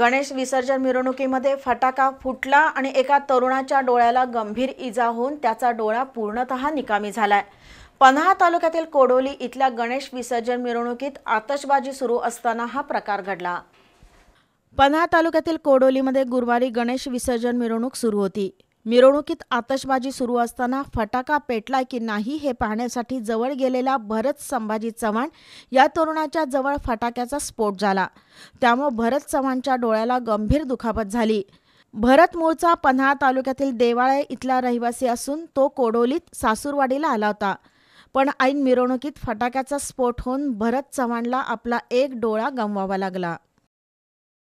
गणेश विसर्जन मिरवणुकीमध्ये फटाका फुटला आणि एका तरुणाच्या डोळ्याला गंभीर इजा होऊन त्याचा डोळा पूर्णत निकामी झालाय पन्हाळा तालुक्यातील कोडोली इथल्या गणेश विसर्जन मिरवणुकीत आतषबाजी सुरू असताना हा प्रकार घडला पन्हाळा तालुक्यातील कोडोलीमध्ये गुरुवारी गणेश विसर्जन मिरवणूक सुरू होती मिरवणुकीत आतषबाजी सुरू असताना फटाका पेटला की नाही हे पाहण्यासाठी जवळ गेलेला भरत संभाजी चव्हाण या तरुणाच्या जवळ फटाक्याचा स्फोट झाला त्यामुळे भरत चव्हाणच्या डोळ्याला गंभीर दुखापत झाली भरत मूळचा पन्हाळा तालुक्यातील देवाळे इथला रहिवासी असून तो कोडोलीत सासूरवाडीला आला होता पण ऐन मिरवणुकीत फटाक्याचा स्फोट होऊन भरत चव्हाणला आपला एक डोळा गमवावा लागला